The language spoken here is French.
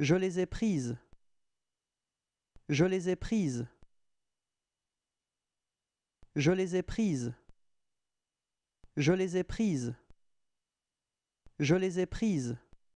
Je les ai prises. Je les ai prises. Je les ai prises. Je les ai prises. Je les ai prises.